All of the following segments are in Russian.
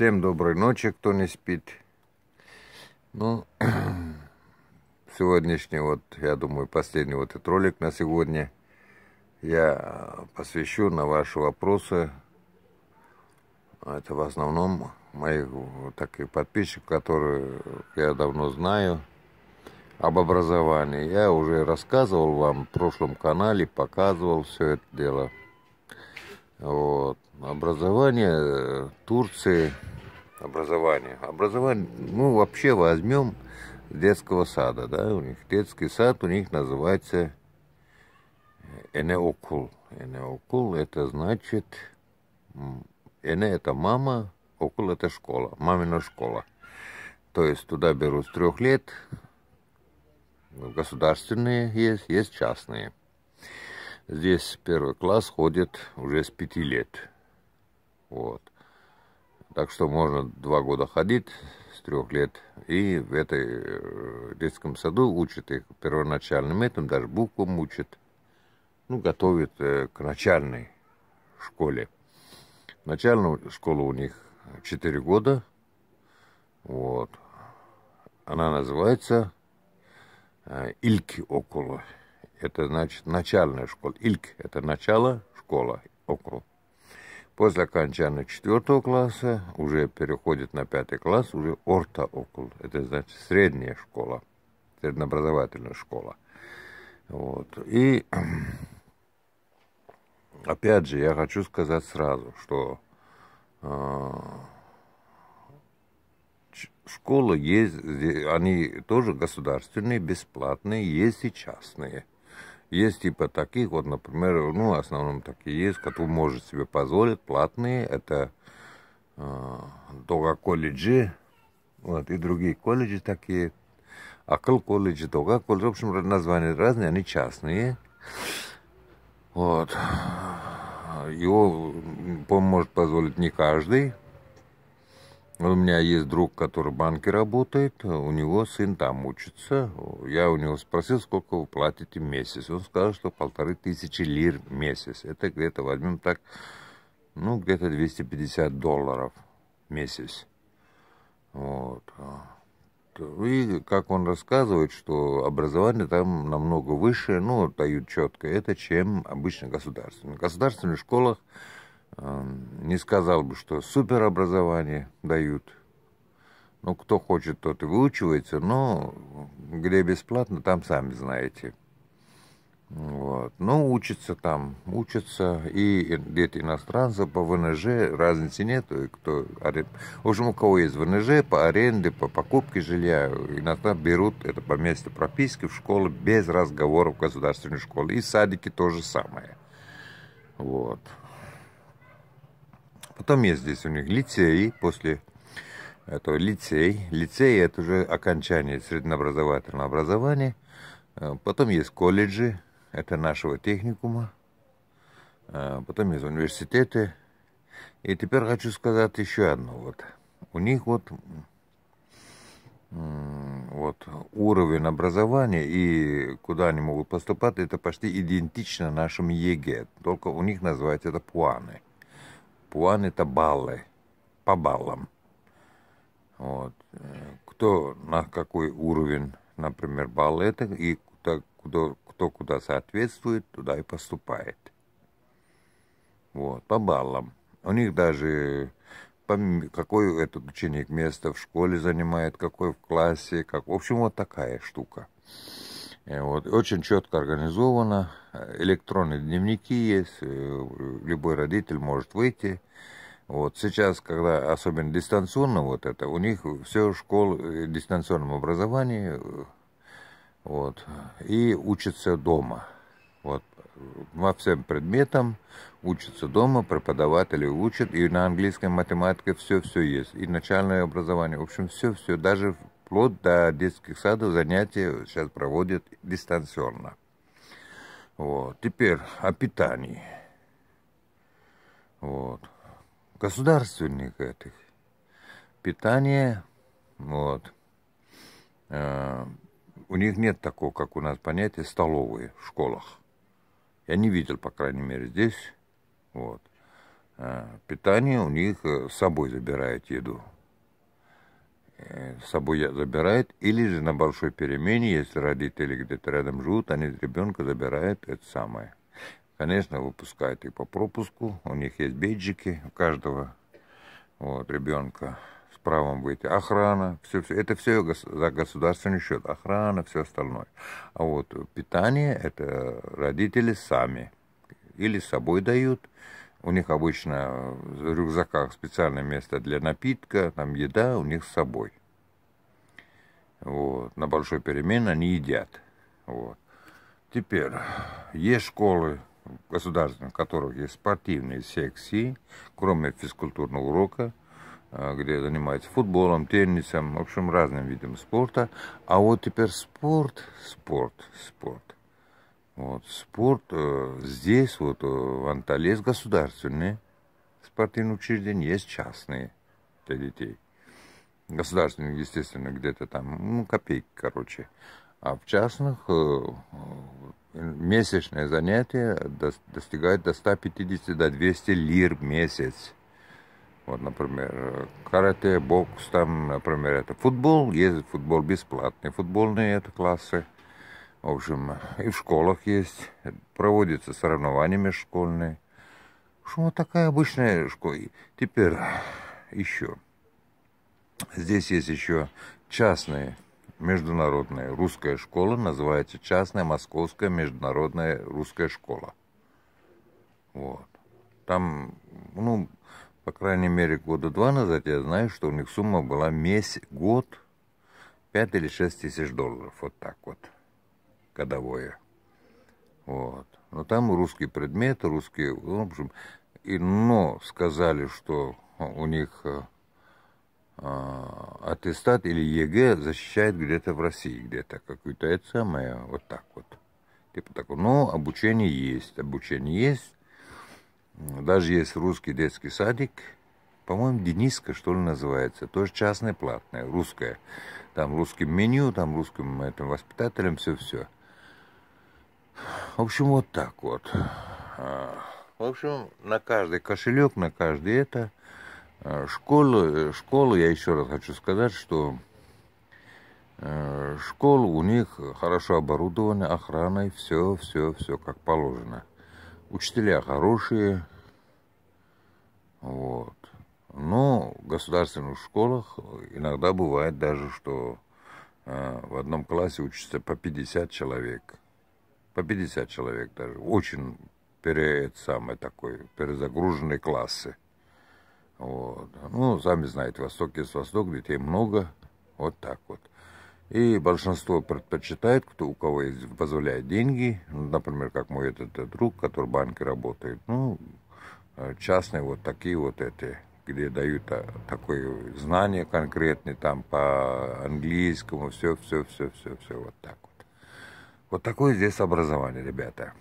Всем доброй ночи, кто не спит. Ну, сегодняшний вот, я думаю, последний вот этот ролик на сегодня я посвящу на ваши вопросы. Это в основном моих так и подписчиков, которые я давно знаю, об образовании. Я уже рассказывал вам в прошлом канале, показывал все это дело. Вот. Образование э, Турции, образование, образование, ну вообще возьмем детского сада, да, у них детский сад у них называется э, Энеокул. Энеокул это значит, Эне это мама, Окул это школа, мамина школа. То есть туда берут с трех лет, ну, государственные есть, есть частные – Здесь первый класс ходит уже с пяти лет. Вот. Так что можно два года ходить с трех лет. И в этой э, детском саду учат их первоначальным этим, даже буквам учат. Ну, готовят э, к начальной школе. Начальную школу у них четыре года. Вот. Она называется э, Ильки около это значит начальная школа. Ильк – это начало, школа, округ. После окончания четвертого класса уже переходит на пятый класс, уже орта округ. Это значит средняя школа, среднообразовательная школа. Вот. И опять же, я хочу сказать сразу, что э, школы есть, они тоже государственные, бесплатные, есть и частные – есть типа таких, вот, например, ну, в основном такие есть, которые может себе позволить, платные, это э, Дога колледжи, вот, и другие колледжи такие, Акл колледжи, Дога колледжи, в общем, названия разные, они частные, вот, его, может позволить не каждый, у меня есть друг, который в банке работает, у него сын там учится. Я у него спросил, сколько вы платите в месяц. Он сказал, что полторы тысячи лир в месяц. Это где-то, возьмем так, ну, где-то 250 долларов в месяц. Вот. И как он рассказывает, что образование там намного выше, ну, дают четко это, чем обычно государственное. В государственных школах не сказал бы, что суперобразование дают. Ну, кто хочет, тот и выучивается, но где бесплатно, там сами знаете. Вот. Ну, учатся там, учатся, и дети иностранцев по ВНЖ, разницы нет, кто, в общем, у кого есть ВНЖ, по аренде, по покупке жилья, иностранцы берут это по месту прописки в школы без разговоров в государственной школе, и садики то же самое. Вот. Потом есть здесь у них лицей, после этого лицей. Лицей – это уже окончание среднеобразовательного образования. Э, потом есть колледжи, это нашего техникума. Э, потом есть университеты. И теперь хочу сказать еще одно. Вот. У них вот вот, уровень образования и куда они могут поступать, это почти идентично нашим ЕГЭ, только у них называется это планы. Пуан – это баллы, по баллам. Вот. Кто на какой уровень, например, баллы, это и кто, кто, кто куда соответствует, туда и поступает. Вот, по баллам. У них даже какой этот ученик место в школе занимает, какой в классе, как. В общем, вот такая штука. Э, вот. Очень четко организовано. Электронные дневники есть. Э, любой родитель может выйти. Вот. Сейчас, когда особенно дистанционно вот это, у них все школы в э, дистанционном образовании. Вот. И учатся дома. Вот. Во всем предметам учатся дома, преподаватели учат, и на английском, математике все-все есть, и начальное образование, в общем, все-все, даже вплоть до детских садов занятия сейчас проводят дистанционно. Вот. Теперь о питании. Вот. Государственных этих. Питание, вот. Э, у них нет такого, как у нас понятия, столовые в школах. Я не видел, по крайней мере, здесь. Вот. Э, питание у них э, с собой забирает еду. Э, с собой забирает, или же на большой перемене, если родители где-то рядом живут, они ребенка забирают это самое. Конечно, выпускают и по пропуску, у них есть бейджики, у каждого вот, ребенка с правом выйти. Охрана, все, все, это все за государственный счет, охрана, все остальное. А вот питание, это родители сами или с собой дают, у них обычно в рюкзаках специальное место для напитка, там еда у них с собой. Вот. На большой перемен они едят. Вот. Теперь, есть школы государственных, в которых есть спортивные секции, кроме физкультурного урока, э, где занимаются футболом, теннисом, в общем, разным видом спорта. А вот теперь спорт, спорт, спорт – вот, спорт э, здесь, вот э, в Анталии, есть государственные спортивные учреждения, есть частные для детей. Государственные, естественно, где-то там, ну, копейки, короче. А в частных э, э месячное занятие достигает до 150, до 200 лир в месяц. Вот, например, э, карате, бокс, там, например, это футбол, есть футбол бесплатный, футбольные это классы – а в общем, и в школах есть, проводятся соревнования межшкольные. В общем, вот такая обычная школа. Теперь еще. Здесь есть еще частные международная русская школа, называется частная московская международная русская школа. Вот. Там, ну, по крайней мере, года два назад я знаю, что у них сумма была месяц, год, пять или шесть тысяч долларов, вот так вот кодовое. Вот. Но там русские предметы, русские... В общем, и, но сказали, что у них э, э аттестат или ЕГЭ защищает где-то в России, где-то какую-то это самое, вот так вот. Типа такого. Но обучение есть, обучение есть. Даже есть русский детский садик, по-моему, Дениска, что ли, называется. Тоже частное, платное, русское. Там русским меню, там русским этим воспитателем, все-все. В общем, вот так вот. А, в общем, на каждый кошелек, на каждый это. А, школу, школу, я еще раз хочу сказать, что а, школы у них хорошо оборудованы, охраной, все, все, все как положено. Учителя хорошие, вот. Но в государственных школах иногда бывает даже, что в одном классе учится по 50 человек – по 50 человек даже. Очень пере, самый такой, перезагруженные классы. Вот. Ну, сами знаете, Восток есть Восток, детей много. Вот так вот. И большинство предпочитает, кто, у кого есть, позволяет деньги, например, как мой этот, этот друг, который в банке работает, ну, э, частные вот такие вот эти, где дают э, такое знание конкретное, там по английскому, все, все, все, все, все, вот так вот. Вот такое здесь образование, ребята.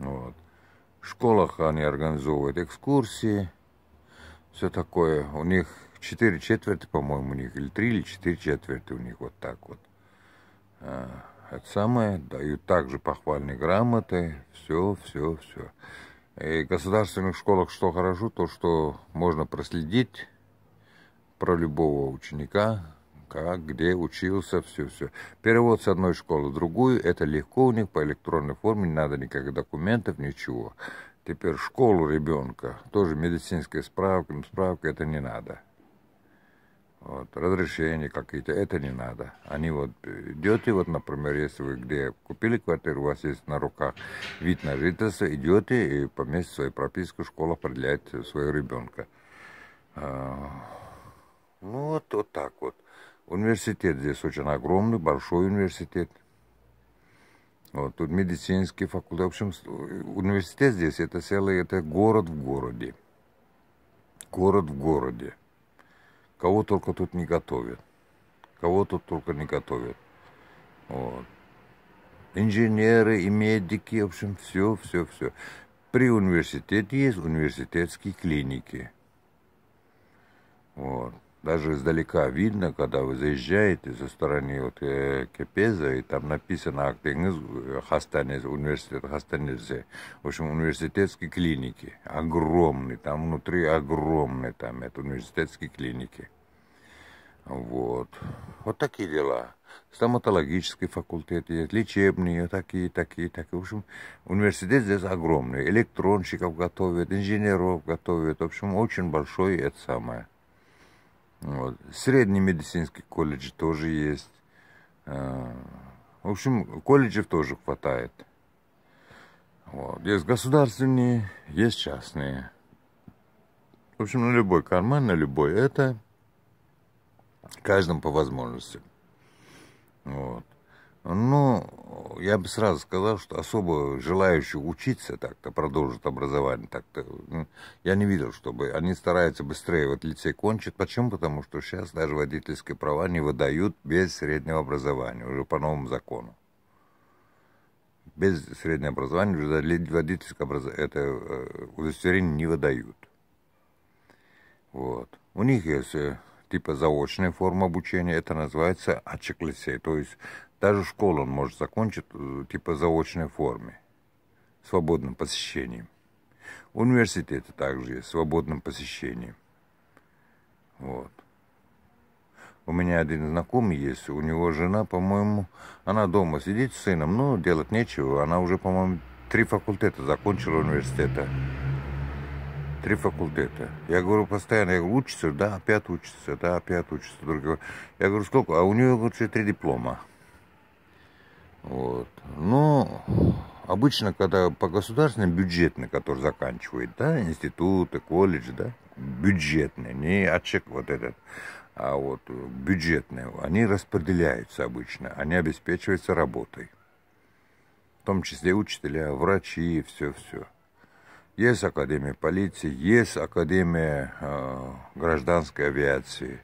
Вот. В школах они организовывают экскурсии, все такое. У них четыре четверти, по-моему, у них, или три, или четыре четверти у них вот так вот. А, это самое, дают также похвальные грамоты, все, все, все. И в государственных школах что хорошо, то что можно проследить про любого ученика, как, где учился, все-все. Перевод с одной школы в другую, это легко у них по электронной форме, не надо никаких документов, ничего. Теперь школу ребенка, тоже медицинская справка, справка, это не надо. Вот, разрешения какие-то, это не надо. Они вот э, идете, вот, например, если вы где купили квартиру, у вас есть на руках вид на жительство, идете и по месту своей прописки школа определяет своего ребенка. А, ну, вот, вот так вот. Университет здесь очень огромный, большой университет. Вот, тут медицинский факультет. В общем, университет здесь это целый, это город в городе. Город в городе. Кого только тут не готовят. Кого тут только не готовят. Вот. Инженеры и медики, в общем, все, все, все. При университете есть университетские клиники. Вот даже издалека видно, когда вы заезжаете со стороны вот, э, Кепеза, и там написано Актенез, э, Хастанез, университет Хастанезе. В общем, университетские клиники. Огромные, там внутри огромные там это университетские клиники. Вот. Вот такие дела. Стоматологический факультет есть, лечебные, такие, такие, такие. В общем, университет здесь огромный. Электронщиков готовят, инженеров готовят. В общем, очень большой это самое. Вот. Средний медицинский колледж тоже есть. Э, в общем, колледжев тоже хватает. Вот. Есть государственные, есть частные. В общем, на любой карман, на любой это. Каждому по возможности. Вот. Ну, я бы сразу сказал, что особо желающих учиться так-то, продолжить образование так-то, ну, я не видел, чтобы они стараются быстрее вот лицей кончить. Почему? Потому что сейчас даже водительские права не выдают без среднего образования, уже по новому закону. Без среднего образования уже водительское образование, это э, удостоверение не выдают. Вот. У них есть э, типа заочная форма обучения, это называется ачеклесей, то есть даже школу он может закончить э, типа заочной форме, свободным посещением. Университеты также есть, свободным посещением. Вот. У меня один знакомый есть, у него жена, по-моему, она дома сидит с сыном, но делать нечего, она уже, по-моему, три факультета закончила университета три факультета. Я говорю постоянно, я говорю, учится, да, опять учится, да, опять учится. Другой. Я говорю, сколько? А у нее, лучше три диплома. Вот. Но ну, обычно, когда по государственным бюджетный, который заканчивает, да, институты, колледж, да, бюджетный, не отчек вот этот, а вот бюджетные, они распределяются обычно, они обеспечиваются работой. В том числе учителя, врачи, все-все. Есть Академия полиции, есть Академия э, гражданской авиации.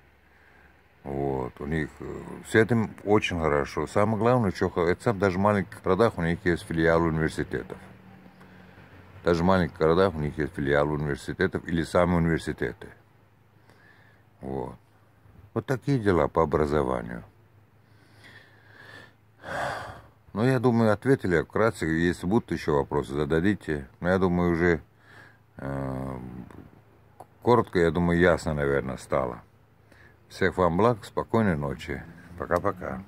Вот, у них э, с этим очень хорошо. Самое главное, что это даже в маленьких городах у них есть филиалы университетов. Даже в маленьких городах у них есть филиалы университетов или сами университеты. Вот. Вот такие дела по образованию. Ну, я думаю, ответили вкратце. Если будут еще вопросы, зададите. Но я думаю, уже э, коротко, я думаю, ясно, наверное, стало. Всех вам благ, спокойной ночи. Пока-пока.